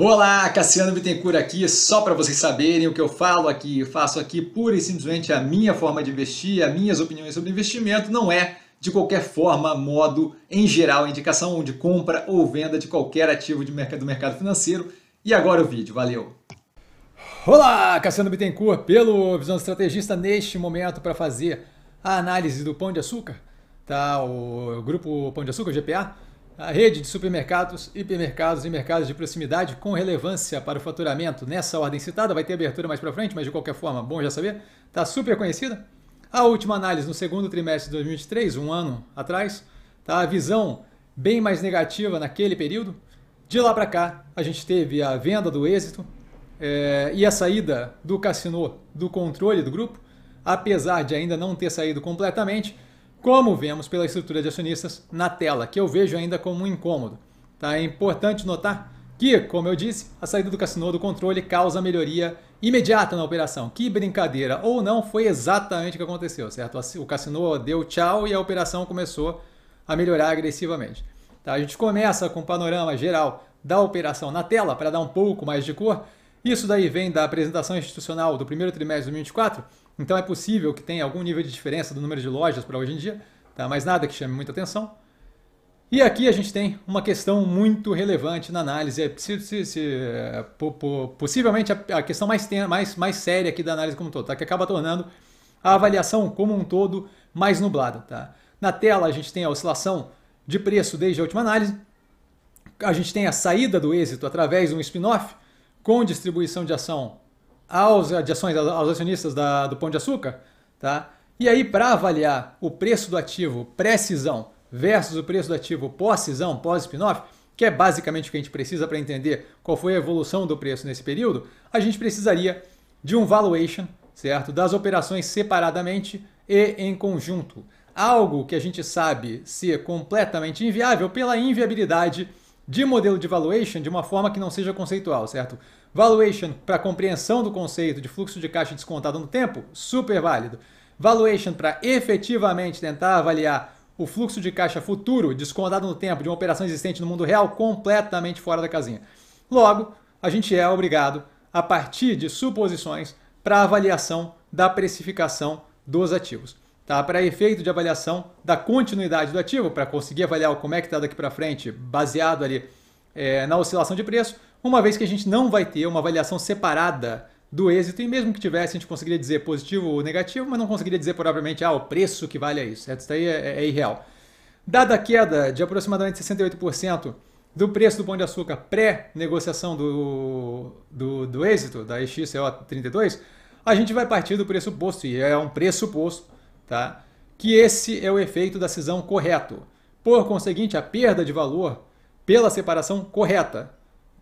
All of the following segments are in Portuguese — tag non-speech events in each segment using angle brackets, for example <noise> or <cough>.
Olá, Cassiano Bittencourt aqui, só para vocês saberem o que eu falo aqui, eu faço aqui pura e simplesmente a minha forma de investir, as minhas opiniões sobre investimento, não é de qualquer forma, modo, em geral, indicação de compra ou venda de qualquer ativo de mercado, do mercado financeiro. E agora o vídeo, valeu! Olá, Cassiano Bittencourt, pelo Visão Estrategista, neste momento para fazer a análise do Pão de Açúcar, tá? o Grupo Pão de Açúcar, GPA, a rede de supermercados, hipermercados e mercados de proximidade com relevância para o faturamento nessa ordem citada, vai ter abertura mais para frente, mas de qualquer forma, bom já saber, está super conhecida. A última análise no segundo trimestre de 2023, um ano atrás, tá? a visão bem mais negativa naquele período. De lá para cá, a gente teve a venda do êxito é, e a saída do Cassino do controle do grupo, apesar de ainda não ter saído completamente, como vemos pela estrutura de acionistas na tela, que eu vejo ainda como um incômodo. Tá? É importante notar que, como eu disse, a saída do Cassino do controle causa melhoria imediata na operação. Que brincadeira! Ou não, foi exatamente o que aconteceu, certo? O Cassino deu tchau e a operação começou a melhorar agressivamente. Tá? A gente começa com o panorama geral da operação na tela para dar um pouco mais de cor. Isso daí vem da apresentação institucional do primeiro trimestre de 2024, então é possível que tenha algum nível de diferença do número de lojas para hoje em dia, tá? mas nada que chame muita atenção. E aqui a gente tem uma questão muito relevante na análise, é, é possivelmente a, questão mais, mais, mais séria aqui da análise como um todo, tá? que acaba tornando a avaliação como um todo mais nublada. Tá? Na tela a gente tem a oscilação de preço desde a última análise, a gente tem a saída do êxito através de um spin-off com distribuição de ação aos, de ações, aos acionistas da, do Pão de Açúcar, tá? E aí, para avaliar o preço do ativo pré-cisão versus o preço do ativo pós-cisão, pós-spin-off, que é basicamente o que a gente precisa para entender qual foi a evolução do preço nesse período, a gente precisaria de um valuation, certo? Das operações separadamente e em conjunto. Algo que a gente sabe ser completamente inviável pela inviabilidade de modelo de valuation de uma forma que não seja conceitual, certo? Valuation para compreensão do conceito de fluxo de caixa descontado no tempo, super válido. Valuation para efetivamente tentar avaliar o fluxo de caixa futuro descontado no tempo de uma operação existente no mundo real, completamente fora da casinha. Logo, a gente é obrigado a partir de suposições para avaliação da precificação dos ativos tá? Para efeito de avaliação da continuidade do ativo, para conseguir avaliar como é que está daqui para frente, baseado ali é, na oscilação de preço, uma vez que a gente não vai ter uma avaliação separada do êxito, e mesmo que tivesse, a gente conseguiria dizer positivo ou negativo, mas não conseguiria dizer propriamente ah, o preço que vale a é isso. Certo? Isso daí é, é, é irreal. Dada a queda de aproximadamente 68% do preço do Pão de Açúcar pré-negociação do, do, do êxito, da XCO 32, a gente vai partir do pressuposto, e é um pressuposto tá? que esse é o efeito da cisão correto. Por conseguinte, a perda de valor pela separação correta,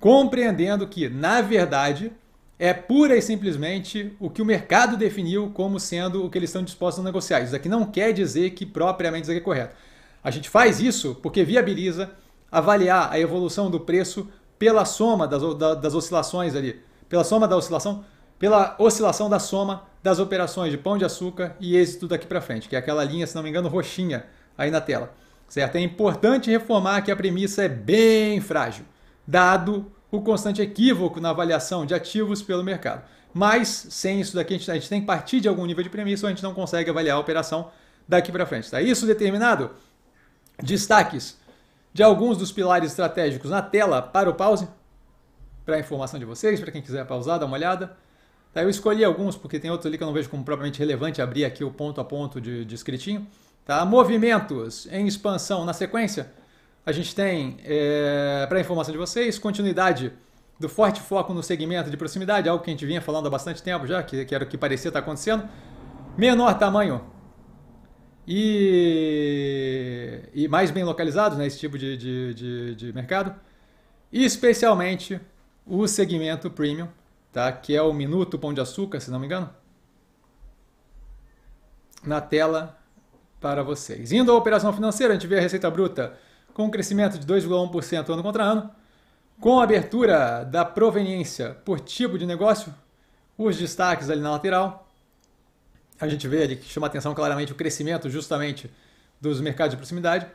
compreendendo que, na verdade, é pura e simplesmente o que o mercado definiu como sendo o que eles estão dispostos a negociar. Isso aqui não quer dizer que propriamente isso aqui é correto. A gente faz isso porque viabiliza avaliar a evolução do preço pela soma das, das oscilações ali, pela soma da oscilação, pela oscilação da soma das operações de pão de açúcar e êxito daqui para frente, que é aquela linha, se não me engano, roxinha aí na tela. Certo? É importante reformar que a premissa é bem frágil, dado o constante equívoco na avaliação de ativos pelo mercado. Mas sem isso daqui, a gente, a gente tem que partir de algum nível de premissa ou a gente não consegue avaliar a operação daqui para frente. Está isso determinado? Destaques de alguns dos pilares estratégicos na tela para o pause, para a informação de vocês, para quem quiser pausar, dar uma olhada. Daí eu escolhi alguns, porque tem outros ali que eu não vejo como propriamente relevante abrir aqui o ponto a ponto de, de escritinho. Tá? Movimentos em expansão na sequência. A gente tem, é, eh, para informação de vocês, continuidade do forte foco no segmento de proximidade, algo que a gente vinha falando há bastante tempo já, que, que era o que parecia estar tá acontecendo. Menor tamanho e, e mais bem localizados, né, tipo de, de, de, de mercado. E especialmente o segmento premium, tá? que é o Minuto Pão de Açúcar, se não me engano, na tela para vocês. Indo à operação financeira, a gente vê a receita bruta com um crescimento de 2,1% ano contra ano, com a abertura da proveniência por tipo de negócio, os destaques ali na lateral. A gente vê ali que chama atenção claramente o crescimento justamente dos mercados de proximidade.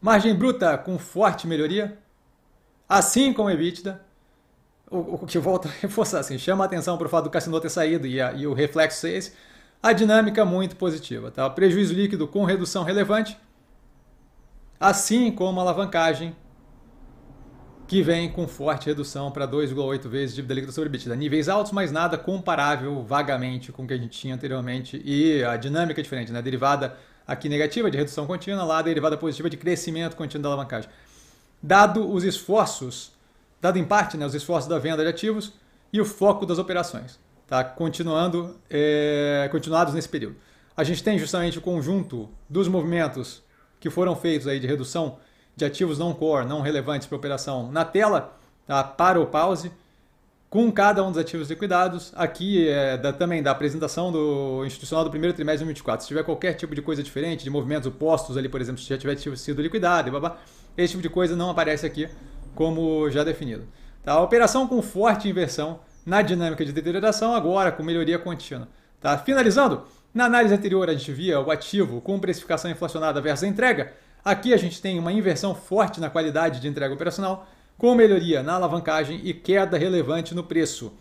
Margem bruta com forte melhoria, assim como EBITDA, o, o que volta a <laughs> reforçar, assim, chama a atenção para o fato do Cassino ter saído e, a, e o reflexo ser esse, a dinâmica é muito positiva. Tá? Prejuízo líquido com redução relevante, assim como a alavancagem, que vem com forte redução para 2,8 vezes dívida líquida sobre EBITDA. Níveis altos, mas nada comparável vagamente com o que a gente tinha anteriormente e a dinâmica é diferente, né? derivada aqui negativa de redução contínua, lá derivada positiva de crescimento contínuo da alavancagem. Dado os esforços dado em parte né, os esforços da venda de ativos e o foco das operações, tá? Continuando, é, continuados nesse período. A gente tem justamente o conjunto dos movimentos que foram feitos aí de redução de ativos não core, não relevantes para a operação na tela, tá? para o pause, com cada um dos ativos liquidados. Aqui é da, também da apresentação do institucional do primeiro trimestre de 2024. Se tiver qualquer tipo de coisa diferente, de movimentos opostos ali, por exemplo, se já tiver sido liquidado, blá, blá, esse tipo de coisa não aparece aqui como já definido. Tá? A operação com forte inversão na dinâmica de deterioração, agora com melhoria contínua. Tá? Finalizando, na análise anterior a gente via o ativo com precificação inflacionada versus entrega. Aqui a gente tem uma inversão forte na qualidade de entrega operacional, com melhoria na alavancagem e queda relevante no preço.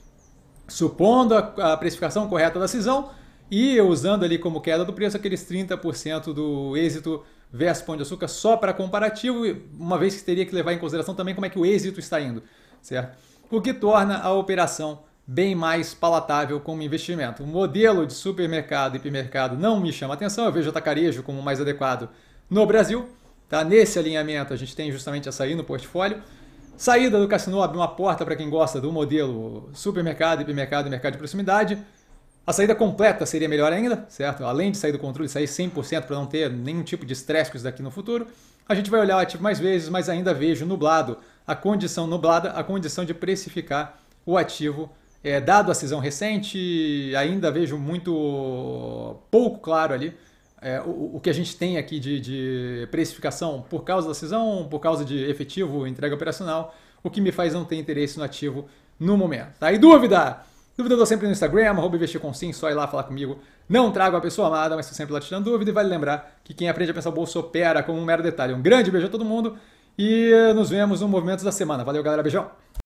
Supondo a, a precificação correta da cisão e usando ali como queda do preço aqueles 30% do êxito versus Pão de Açúcar só para comparativo, uma vez que teria que levar em consideração também como é que o êxito está indo, certo? O que torna a operação bem mais palatável como investimento. O modelo de supermercado e hipermercado não me chama atenção, eu vejo o atacarejo como mais adequado no Brasil. Tá? Nesse alinhamento a gente tem justamente a sair no portfólio. Saída do cassino abre uma porta para quem gosta do modelo supermercado, hipermercado e mercado de proximidade. A saída completa seria melhor ainda, certo? Além de sair do controle, sair 100% para não ter nenhum tipo de estresse com isso daqui no futuro. A gente vai olhar o ativo mais vezes, mas ainda vejo nublado a condição nublada, a condição de precificar o ativo. É, dado a cisão recente, ainda vejo muito pouco claro ali é, o, o, que a gente tem aqui de, de precificação por causa da cisão, por causa de efetivo, entrega operacional, o que me faz não ter interesse no ativo no momento. Tá? E dúvida? Dúvida eu dou sempre no Instagram, arroba investir com sim, só ir lá falar comigo. Não trago a pessoa amada, mas estou sempre lá tirando dúvida. E vale lembrar que quem aprende a pensar o bolso opera como um mero detalhe. Um grande beijo a todo mundo e nos vemos no Movimentos da Semana. Valeu, galera. Beijão!